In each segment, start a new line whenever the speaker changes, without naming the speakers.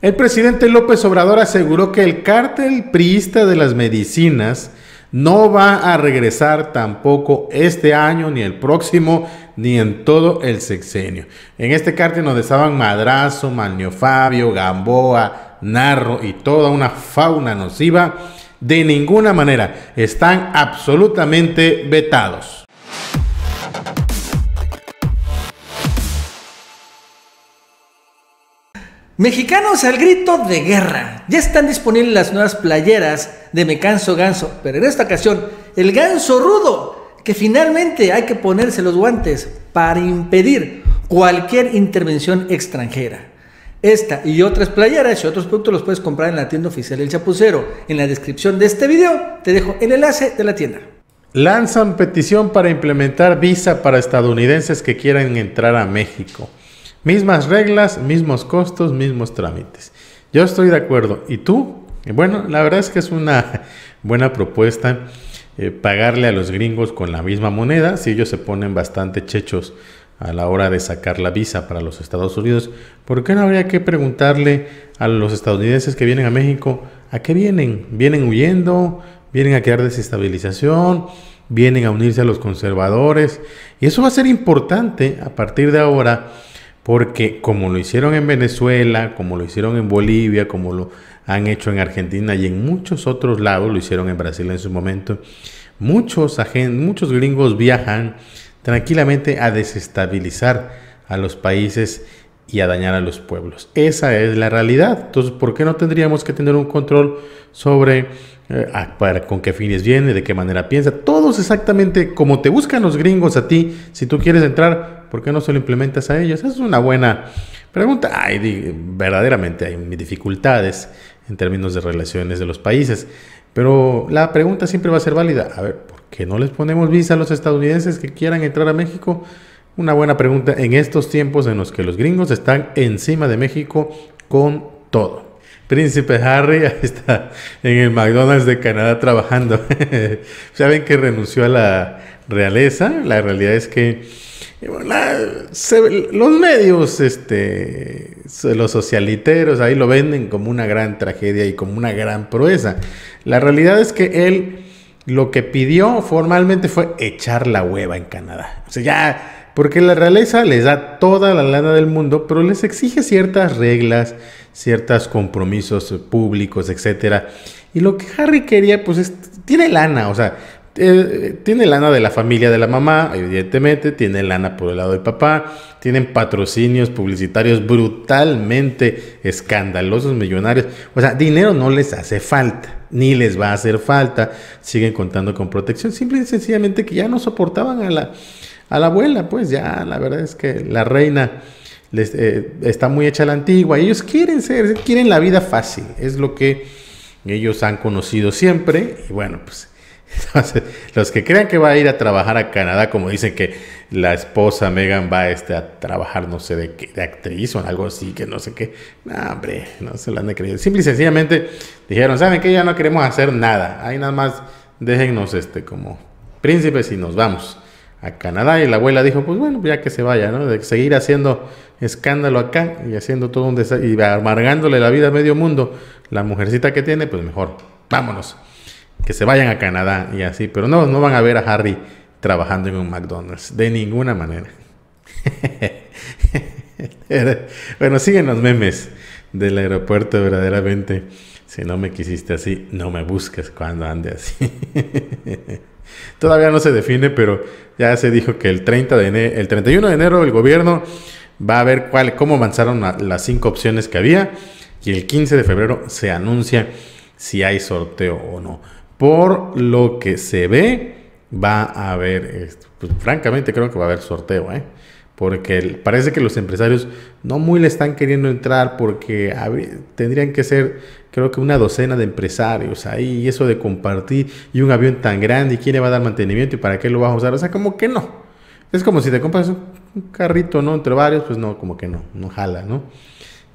El presidente López Obrador aseguró que el cártel priista de las medicinas no va a regresar tampoco este año, ni el próximo, ni en todo el sexenio. En este cártel nos estaban Madrazo, Manlio Fabio, Gamboa, Narro y toda una fauna nociva. De ninguna manera están absolutamente vetados. Mexicanos al grito de guerra. Ya están disponibles las nuevas playeras de Me Canso Ganso, pero en esta ocasión, el ganso rudo, que finalmente hay que ponerse los guantes para impedir cualquier intervención extranjera. Esta y otras playeras y otros productos los puedes comprar en la tienda oficial El Chapucero. En la descripción de este video te dejo el enlace de la tienda. Lanzan petición para implementar visa para estadounidenses que quieran entrar a México. Mismas reglas, mismos costos, mismos trámites. Yo estoy de acuerdo. ¿Y tú? Eh, bueno, la verdad es que es una buena propuesta eh, pagarle a los gringos con la misma moneda. Si ellos se ponen bastante chechos a la hora de sacar la visa para los Estados Unidos, ¿por qué no habría que preguntarle a los estadounidenses que vienen a México a qué vienen? ¿Vienen huyendo? ¿Vienen a crear desestabilización? ¿Vienen a unirse a los conservadores? Y eso va a ser importante a partir de ahora porque como lo hicieron en Venezuela, como lo hicieron en Bolivia, como lo han hecho en Argentina y en muchos otros lados, lo hicieron en Brasil en su momento, muchos, muchos gringos viajan tranquilamente a desestabilizar a los países y a dañar a los pueblos. Esa es la realidad. Entonces, ¿por qué no tendríamos que tener un control sobre eh, para, con qué fines viene, de qué manera piensa? Todos exactamente como te buscan los gringos a ti, si tú quieres entrar, ¿por qué no se lo implementas a ellos? Esa es una buena pregunta. Ay, verdaderamente hay dificultades en términos de relaciones de los países, pero la pregunta siempre va a ser válida. A ver, ¿por qué no les ponemos visa a los estadounidenses que quieran entrar a México? Una buena pregunta en estos tiempos en los que los gringos están encima de México con todo. Príncipe Harry está en el McDonald's de Canadá trabajando. Saben que renunció a la realeza. La realidad es que los medios, este, los socialiteros, ahí lo venden como una gran tragedia y como una gran proeza. La realidad es que él lo que pidió formalmente fue echar la hueva en Canadá. O sea, ya porque la realeza les da toda la lana del mundo, pero les exige ciertas reglas, ciertos compromisos públicos, etc. Y lo que Harry quería, pues es, tiene lana, o sea, eh, tiene lana de la familia de la mamá, evidentemente, tiene lana por el lado del papá, tienen patrocinios publicitarios brutalmente escandalosos, millonarios. O sea, dinero no les hace falta, ni les va a hacer falta. Siguen contando con protección, simple y sencillamente que ya no soportaban a la a la abuela, pues ya la verdad es que la reina les, eh, está muy hecha a la antigua. Ellos quieren ser, quieren la vida fácil, es lo que ellos han conocido siempre. Y bueno, pues los que crean que va a ir a trabajar a Canadá, como dicen que la esposa Megan va este, a trabajar, no sé de qué, de actriz o algo así, que no sé qué. No, hombre, no se lo han de creer. Simple y sencillamente dijeron, ¿saben qué? Ya no queremos hacer nada. Ahí nada más déjennos este, como príncipes y nos vamos a Canadá. Y la abuela dijo, pues bueno, ya que se vaya, ¿no? De seguir haciendo escándalo acá y haciendo todo un y amargándole la vida a medio mundo. La mujercita que tiene, pues mejor, vámonos. Que se vayan a Canadá y así. Pero no, no van a ver a Harry trabajando en un McDonald's. De ninguna manera. bueno, siguen los memes del aeropuerto verdaderamente. Si no me quisiste así, no me busques cuando ande así. Todavía no se define, pero ya se dijo que el, 30 de el 31 de enero el gobierno va a ver cuál, cómo avanzaron las cinco opciones que había y el 15 de febrero se anuncia si hay sorteo o no. Por lo que se ve, va a haber, eh, pues, francamente creo que va a haber sorteo, ¿eh? porque parece que los empresarios no muy le están queriendo entrar porque tendrían que ser creo que una docena de empresarios ahí y eso de compartir y un avión tan grande y quién le va a dar mantenimiento y para qué lo va a usar, o sea, como que no. Es como si te compras un carrito, ¿no? Entre varios, pues no, como que no, no jala, ¿no?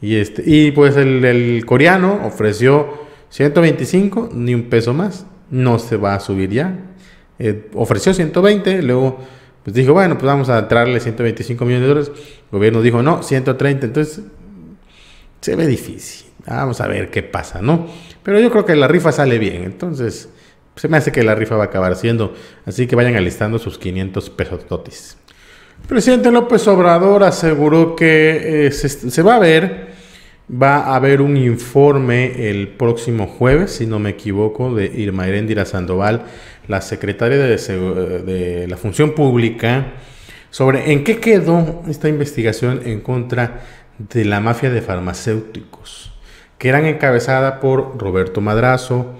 Y, este, y pues el, coreano ofreció 125, ni un peso más, no se va a subir ya. Eh, ofreció 120, luego pues dijo, bueno, pues vamos a entrarle 125 millones de dólares. El gobierno dijo, no, 130. Entonces, se ve difícil. Vamos a ver qué pasa, ¿no? Pero yo creo que la rifa sale bien. Entonces, se me hace que la rifa va a acabar siendo. Así que vayan alistando sus 500 pesos totis. presidente López Obrador aseguró que eh, se, va a ver, va a haber un informe el próximo jueves, si no me equivoco, de Irma Heréndira Sandoval la secretaria de, la Función Pública, sobre en qué quedó esta investigación en contra de la mafia de farmacéuticos, que eran encabezada por Roberto Madrazo,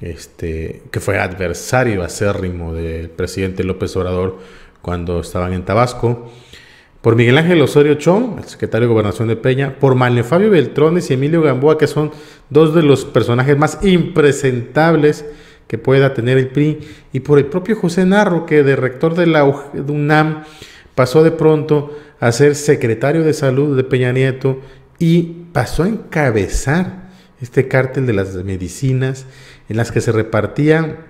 este, que fue adversario acérrimo del presidente López Obrador cuando estaban en Tabasco, por Miguel Ángel Osorio Chong, el secretario de Gobernación de Peña, por Manuel Fabio Beltrones y Emilio Gamboa, que son dos de los personajes más impresentables que pueda tener el PRI y por el propio José Narro, que de rector de la UNAM pasó de pronto a ser secretario de salud de Peña Nieto y pasó a encabezar este cártel de las medicinas en las que se repartían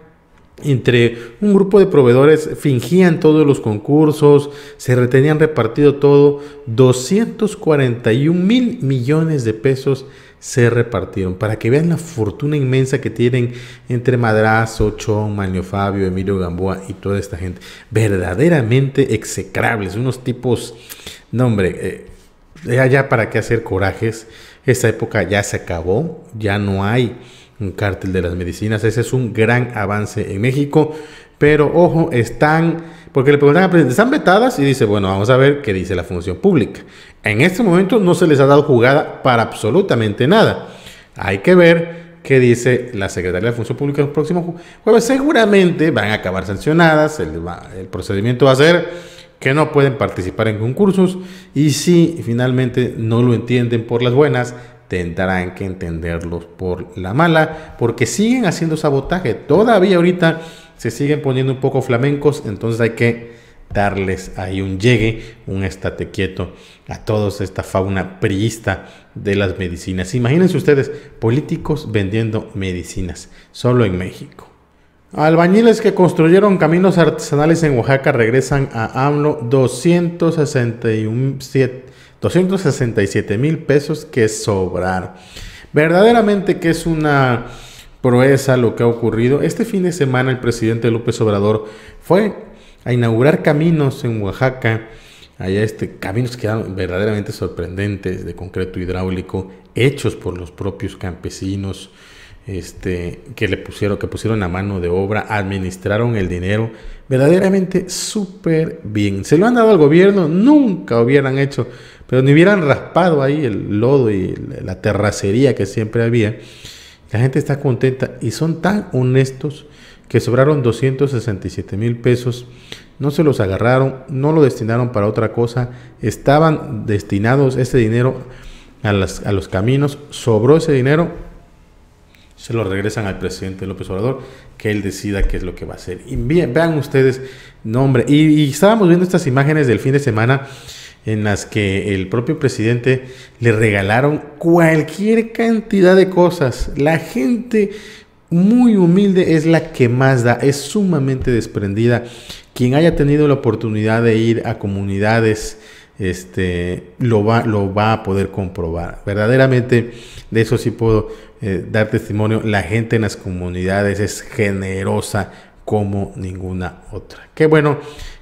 entre un grupo de proveedores, fingían todos los concursos, se retenían repartido todo, 241 mil millones de pesos se repartieron. Para que vean la fortuna inmensa que tienen entre Madrazo, ocho Manio Fabio, Emilio Gamboa y toda esta gente. Verdaderamente execrables, unos tipos, no hombre, eh, ya, ya para qué hacer corajes. Esta época ya se acabó, ya no hay un cártel de las medicinas. Ese es un gran avance en México. Pero ojo, están porque le preguntan al presidente, ¿están vetadas? Y dice, bueno, vamos a ver qué dice la función pública. En este momento no se les ha dado jugada para absolutamente nada. Hay que ver qué dice la Secretaría de Función Pública el próximo jueves. Seguramente van a acabar sancionadas, el, el procedimiento va a ser que no pueden participar en concursos y si finalmente no lo entienden por las buenas, tendrán que entenderlos por la mala, porque siguen haciendo sabotaje. Todavía ahorita se siguen poniendo un poco flamencos, entonces hay que darles ahí un llegue, un estate quieto a toda esta fauna priista de las medicinas. Imagínense ustedes, políticos vendiendo medicinas, solo en México. Albañiles que construyeron caminos artesanales en Oaxaca regresan a AMLO 267 mil pesos que sobrar. Verdaderamente que es una proeza lo que ha ocurrido. Este fin de semana el presidente López Obrador fue a inaugurar caminos en Oaxaca, allá este, caminos que eran verdaderamente sorprendentes de concreto hidráulico, hechos por los propios campesinos, este, que le pusieron, que pusieron a mano de obra, administraron el dinero, verdaderamente súper bien. Se lo han dado al gobierno, nunca hubieran hecho, pero ni hubieran raspado ahí el lodo y la terracería que siempre había. La gente está contenta y son tan honestos que sobraron 267 mil pesos. No se los agarraron, no lo destinaron para otra cosa. Estaban destinados ese dinero a, a los caminos. Sobró ese dinero. Se lo regresan al presidente López Obrador, que él decida qué es lo que va a hacer. Y bien, vean ustedes, nombre y estábamos viendo estas imágenes del fin de semana en las que el propio presidente le regalaron cualquier cantidad de cosas. La gente muy humilde es la que más da, es sumamente desprendida. Quien haya tenido la oportunidad de ir a comunidades, este, lo, va, lo va a poder comprobar. Verdaderamente, de eso sí puedo eh, dar testimonio. La gente en las comunidades es generosa como ninguna otra. Qué bueno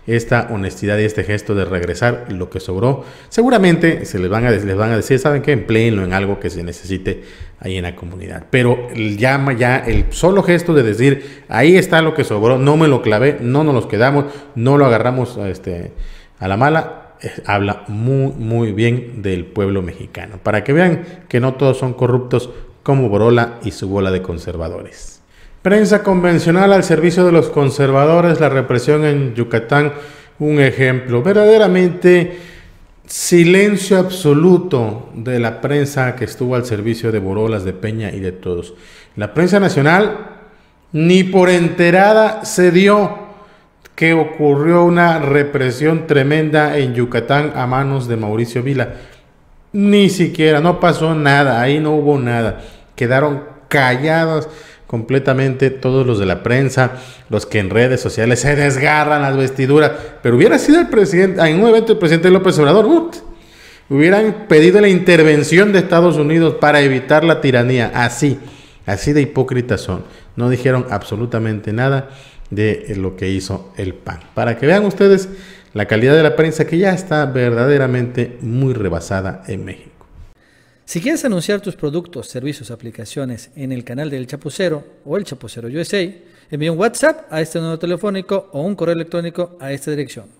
esta honestidad y este gesto de regresar lo que sobró. Seguramente se les van a, a decir, ¿saben que Empleenlo en algo que se necesite ahí en la comunidad. Pero llama ya el solo gesto de decir, ahí está lo que sobró, no me lo clavé, no nos los quedamos, no lo agarramos a, este, a la mala, habla muy, muy bien del pueblo mexicano. Para que vean que no todos son corruptos como Borola y su bola de conservadores. Prensa convencional al servicio de los conservadores, la represión en Yucatán, un ejemplo. Verdaderamente silencio absoluto de la prensa que estuvo al servicio de Borolas, de Peña y de todos. La prensa nacional ni por enterada se dio que ocurrió una represión tremenda en Yucatán a manos de Mauricio Vila. Ni siquiera, no pasó nada, ahí no hubo nada. Quedaron calladas completamente todos los de la prensa, los que en redes sociales se desgarran las vestiduras, pero hubiera sido el presidente, en un evento el presidente López Obrador, hubieran pedido la intervención de Estados Unidos para evitar la tiranía, así, así de hipócritas son, no dijeron absolutamente nada de lo que hizo el PAN. Para que vean ustedes la calidad de la prensa que ya está verdaderamente muy rebasada en México. Si quieres anunciar tus productos, servicios, aplicaciones en el canal del Chapucero o el Chapucero USA, envía un WhatsApp a este número telefónico o un correo electrónico a esta dirección.